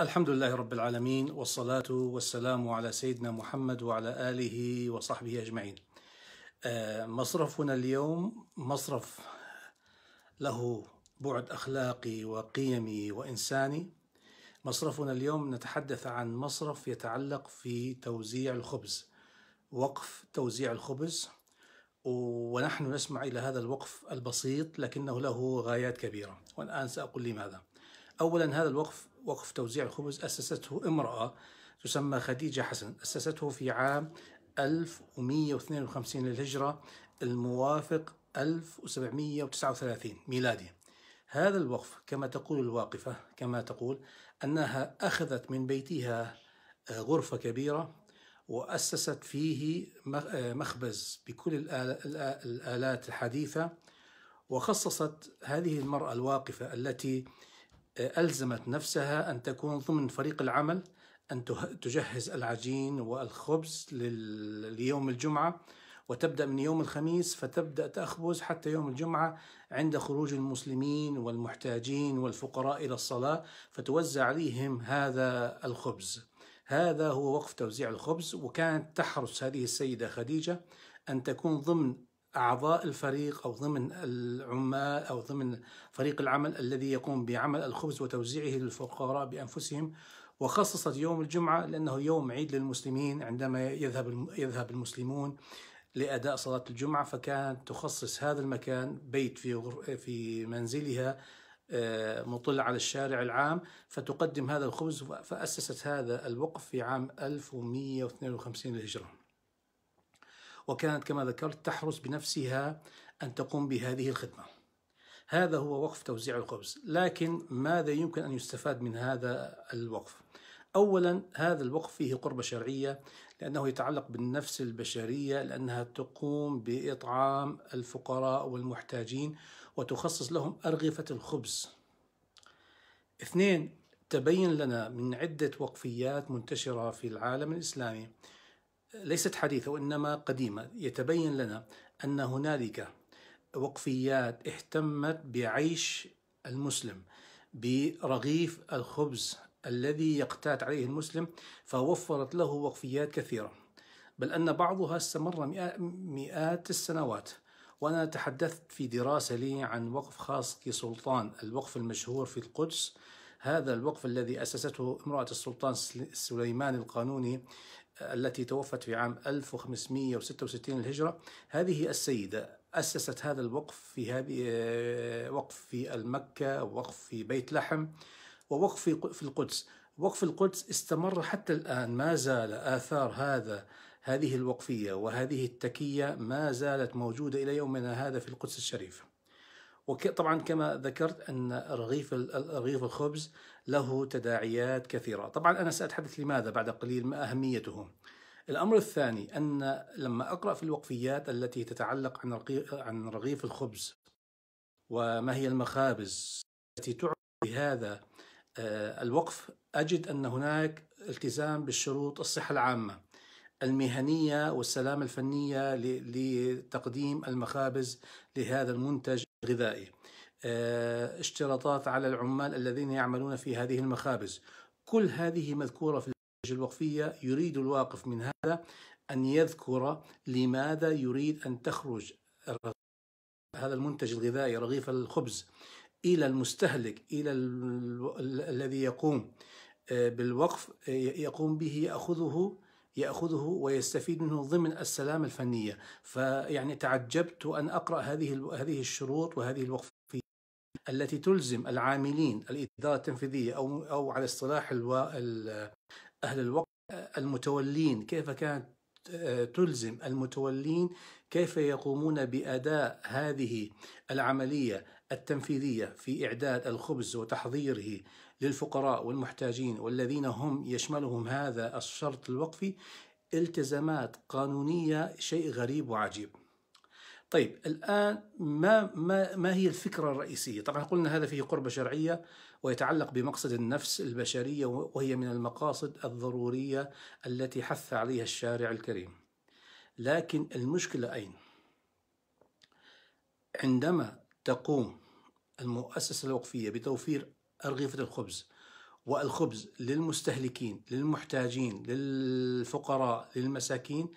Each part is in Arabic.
الحمد لله رب العالمين والصلاة والسلام على سيدنا محمد وعلى آله وصحبه أجمعين آه، مصرفنا اليوم مصرف له بعد أخلاقي وقيمي وإنساني مصرفنا اليوم نتحدث عن مصرف يتعلق في توزيع الخبز وقف توزيع الخبز ونحن نسمع إلى هذا الوقف البسيط لكنه له غايات كبيرة والآن سأقول لماذا أولا هذا الوقف وقف توزيع الخبز أسسته امرأة تسمى خديجة حسن أسسته في عام 1152 للهجرة الموافق 1739 ميلادي هذا الوقف كما تقول الواقفة كما تقول أنها أخذت من بيتها آه، غرفة كبيرة وأسست فيه آه، مخبز بكل الآلات الحديثة وخصصت هذه المرأة الواقفة التي ألزمت نفسها أن تكون ضمن فريق العمل أن تجهز العجين والخبز ليوم الجمعة وتبدأ من يوم الخميس فتبدأ تخبز حتى يوم الجمعة عند خروج المسلمين والمحتاجين والفقراء إلى الصلاة فتوزع عليهم هذا الخبز هذا هو وقف توزيع الخبز وكانت تحرص هذه السيدة خديجة أن تكون ضمن أعضاء الفريق أو ضمن العمال أو ضمن فريق العمل الذي يقوم بعمل الخبز وتوزيعه للفقراء بأنفسهم وخصصت يوم الجمعة لأنه يوم عيد للمسلمين عندما يذهب يذهب المسلمون لأداء صلاة الجمعة فكانت تخصص هذا المكان بيت في في منزلها آه، مطل على الشارع العام فتقدم هذا الخبز فأسست هذا الوقف في عام 1152 للهجرة وكانت كما ذكرت تحرص بنفسها أن تقوم بهذه الخدمة هذا هو وقف توزيع الخبز لكن ماذا يمكن أن يستفاد من هذا الوقف؟ أولا هذا الوقف فيه قربة شرعية لأنه يتعلق بالنفس البشرية لأنها تقوم بإطعام الفقراء والمحتاجين وتخصص لهم أرغفة الخبز اثنين تبين لنا من عدة وقفيات منتشرة في العالم الإسلامي ليست حديثة وإنما قديمة يتبين لنا أن هنالك وقفيات اهتمت بعيش المسلم برغيف الخبز الذي يقتات عليه المسلم فوفرت له وقفيات كثيرة بل أن بعضها استمر مئات السنوات وأنا تحدثت في دراسة لي عن وقف خاص كسلطان الوقف المشهور في القدس هذا الوقف الذي أسسته امرأة السلطان سليمان القانوني التي توفت في عام 1566 الهجرة هذه السيدة أسست هذا الوقف في هذه آه، وقف في المكة وقف في بيت لحم ووقف في القدس وقف القدس استمر حتى الآن ما زال آثار هذا هذه الوقفية وهذه التكية ما زالت موجودة إلى يومنا هذا في القدس الشريف وطبعا كما ذكرت أن رغيف رغيف الخبز له تداعيات كثيرة طبعا أنا سأتحدث لماذا بعد قليل ما أهميته الأمر الثاني أن لما أقرأ في الوقفيات التي تتعلق عن عن رغيف الخبز وما هي المخابز التي تعرف بهذا آه، الوقف أجد أن هناك التزام بالشروط الصحة العامة المهنية والسلامة الفنية لتقديم المخابز لهذا المنتج الغذائي آه، اشتراطات على العمال الذين يعملون في هذه المخابز كل هذه مذكورة في الوقفية يريد الواقف من هذا أن يذكر لماذا يريد أن تخرج هذا المنتج الغذائي رغيف الخبز إلى المستهلك إلى الذي يقوم آه، بالوقف يقوم به يأخذه ياخذه ويستفيد منه ضمن السلامه الفنيه فيعني تعجبت ان اقرا هذه هذه الشروط وهذه الوقف التي تلزم العاملين الاداره التنفيذيه او او على اصطلاح اهل الوقت المتولين كيف كانت آه، تلزم المتولين كيف يقومون باداء هذه العمليه التنفيذيه في اعداد الخبز وتحضيره للفقراء والمحتاجين والذين هم يشملهم هذا الشرط الوقفي التزامات قانونيه شيء غريب وعجيب. طيب الان ما ما ما هي الفكره الرئيسيه؟ طبعا قلنا هذا فيه قربه شرعيه ويتعلق بمقصد النفس البشريه وهي من المقاصد الضروريه التي حث عليها الشارع الكريم. لكن المشكلة أين؟ عندما تقوم المؤسسة الوقفية بتوفير أرغفة الخبز والخبز للمستهلكين للمحتاجين للفقراء للمساكين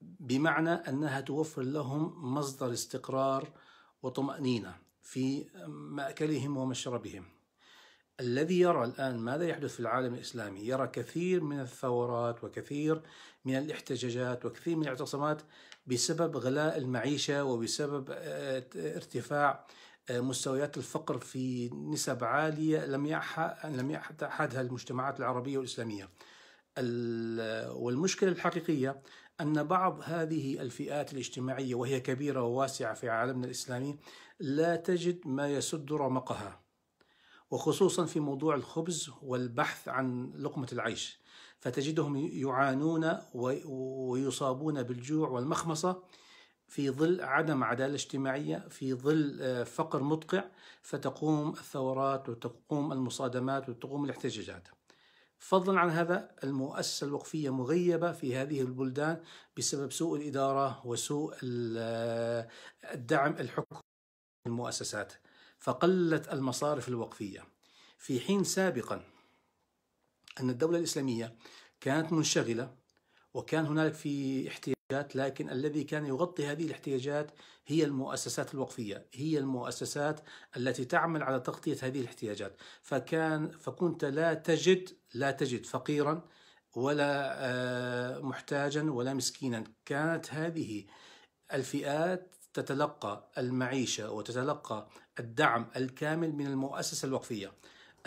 بمعنى أنها توفر لهم مصدر استقرار وطمأنينة في مأكلهم ومشربهم الذي يرى الآن ماذا يحدث في العالم الإسلامي يرى كثير من الثورات وكثير من الاحتجاجات وكثير من الاعتصامات بسبب غلاء المعيشة وبسبب آه، ارتفاع آه، مستويات الفقر في نسب عالية لم لم يحدها المجتمعات العربية والإسلامية والمشكلة الحقيقية أن بعض هذه الفئات الاجتماعية وهي كبيرة وواسعة في عالمنا الإسلامي لا تجد ما يسد رمقها وخصوصا في موضوع الخبز والبحث عن لقمة العيش فتجدهم يعانون ويصابون بالجوع والمخمصة في ظل عدم عدالة اجتماعية في ظل آه، فقر مدقع فتقوم الثورات وتقوم المصادمات وتقوم الاحتجاجات فضلا عن هذا المؤسسة الوقفية مغيبة في هذه البلدان بسبب سوء الإدارة وسوء آه، الدعم الحكم المؤسسات فقلت المصارف الوقفية في حين سابقا أن الدولة الإسلامية كانت منشغلة وكان هنالك في احتياجات لكن الذي كان يغطي هذه الاحتياجات هي المؤسسات الوقفية هي المؤسسات التي تعمل على تغطية هذه الاحتياجات فكان فكنت لا تجد لا تجد فقيرا ولا آه، محتاجا ولا مسكينا كانت هذه الفئات تتلقى المعيشة وتتلقى الدعم الكامل من المؤسسة الوقفية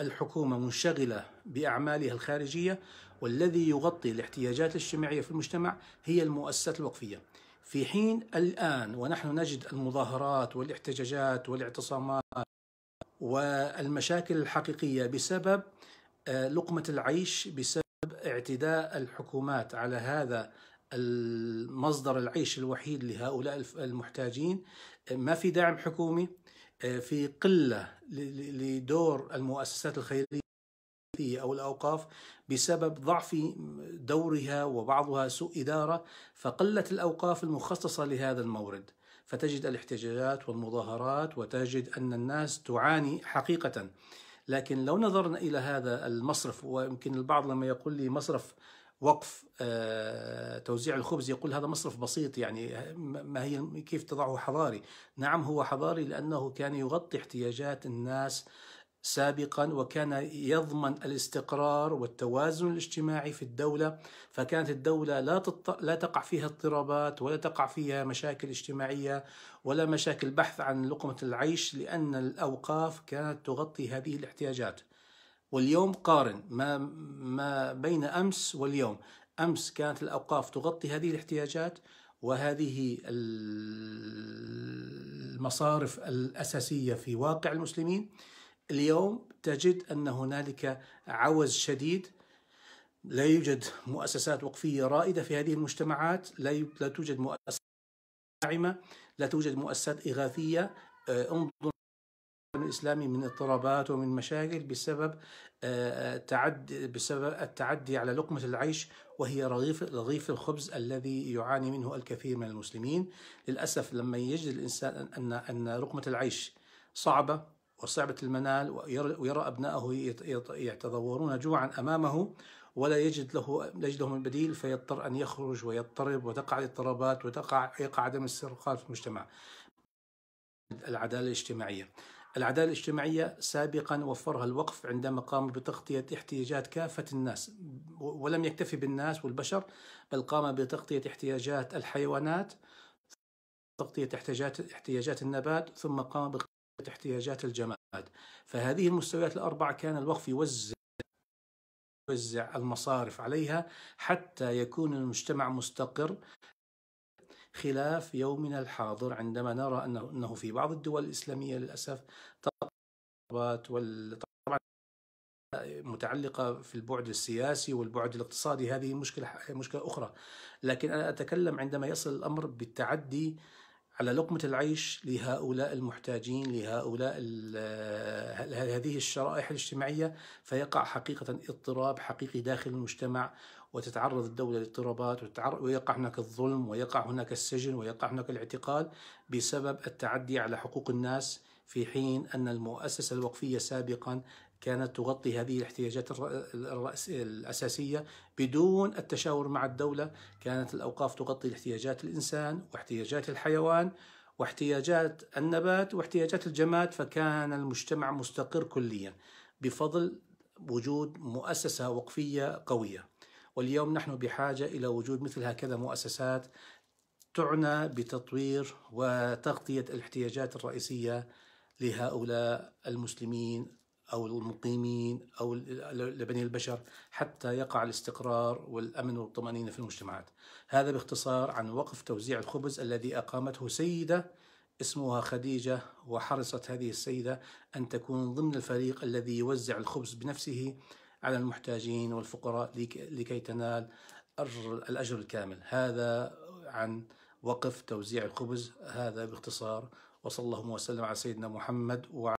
الحكومة منشغلة بأعمالها الخارجية والذي يغطي الاحتياجات الاجتماعية في المجتمع هي المؤسسات الوقفية في حين الآن ونحن نجد المظاهرات والاحتجاجات والاعتصامات والمشاكل الحقيقية بسبب آه، لقمة العيش بسبب اعتداء الحكومات على هذا المصدر العيش الوحيد لهؤلاء المحتاجين ما في دعم حكومي آه، في قلة لدور المؤسسات الخيرية أو الأوقاف بسبب ضعف دورها وبعضها سوء إدارة فقلت الأوقاف المخصصة لهذا المورد فتجد الاحتجاجات والمظاهرات وتجد أن الناس تعاني حقيقة لكن لو نظرنا إلى هذا المصرف ويمكن البعض لما يقول لي مصرف وقف آه، توزيع الخبز يقول هذا مصرف بسيط يعني ما هي كيف تضعه حضاري نعم هو حضاري لأنه كان يغطي احتياجات الناس سابقا وكان يضمن الاستقرار والتوازن الاجتماعي في الدولة فكانت الدولة لا, تط... لا تقع فيها اضطرابات ولا تقع فيها مشاكل اجتماعية ولا مشاكل بحث عن لقمة العيش لأن الأوقاف كانت تغطي هذه الاحتياجات واليوم قارن ما ما بين امس واليوم امس كانت الاوقاف تغطي هذه الاحتياجات وهذه المصارف الاساسيه في واقع المسلمين اليوم تجد ان هنالك عوز شديد لا يوجد مؤسسات وقفيه رائده في هذه المجتمعات لا لا توجد مؤسسات ناعمه لا توجد مؤسسات اغاثيه آه، انظر الإسلامي من اضطرابات ومن مشاكل بسبب آه، آه، تعدي بسبب التعدي على لقمة العيش وهي رغيف رغيف الخبز الذي يعاني منه الكثير من المسلمين للأسف لما يجد الإنسان أن أن لقمة العيش صعبة وصعبة المنال ويرى أبنائه يتضورون جوعا أمامه ولا يجد له يجد لهم البديل فيضطر أن يخرج ويضطرب وتقع الاضطرابات وتقع يقع عدم السرقات في المجتمع العدالة الاجتماعية العدالة الاجتماعية سابقا وفرها الوقف عندما قام بتغطية احتياجات كافة الناس ولم يكتفي بالناس والبشر بل قام بتغطية احتياجات الحيوانات تغطية احتياجات احتياجات النبات ثم قام بتغطية احتياجات الجماد فهذه المستويات الأربعة كان الوقف يوزع يوزع المصارف عليها حتى يكون المجتمع مستقر خلاف يومنا الحاضر عندما نرى أنه, أنه في بعض الدول الإسلامية للأسف طبعا متعلقة في البعد السياسي والبعد الاقتصادي هذه مشكلة مشكلة أخرى لكن أنا أتكلم عندما يصل الأمر بالتعدي على لقمة العيش لهؤلاء المحتاجين لهؤلاء هذه الشرائح الاجتماعية فيقع حقيقة اضطراب حقيقي داخل المجتمع وتتعرض الدولة للاضطرابات ويقع هناك الظلم ويقع هناك السجن ويقع هناك الاعتقال بسبب التعدي على حقوق الناس في حين أن المؤسسة الوقفية سابقا كانت تغطي هذه الاحتياجات الأساسية بدون التشاور مع الدولة كانت الأوقاف تغطي احتياجات الإنسان واحتياجات الحيوان واحتياجات النبات واحتياجات الجماد فكان المجتمع مستقر كليا بفضل وجود مؤسسة وقفية قوية واليوم نحن بحاجة إلى وجود مثل هكذا مؤسسات تعنى بتطوير وتغطية الاحتياجات الرئيسية لهؤلاء المسلمين أو المقيمين أو لبني البشر حتى يقع الاستقرار والأمن والطمأنينة في المجتمعات هذا باختصار عن وقف توزيع الخبز الذي أقامته سيدة اسمها خديجة وحرصت هذه السيدة أن تكون ضمن الفريق الذي يوزع الخبز بنفسه على المحتاجين والفقراء لكي تنال الأجر الكامل هذا عن وقف توزيع الخبز هذا باختصار وصلى الله وسلم على سيدنا محمد وعلى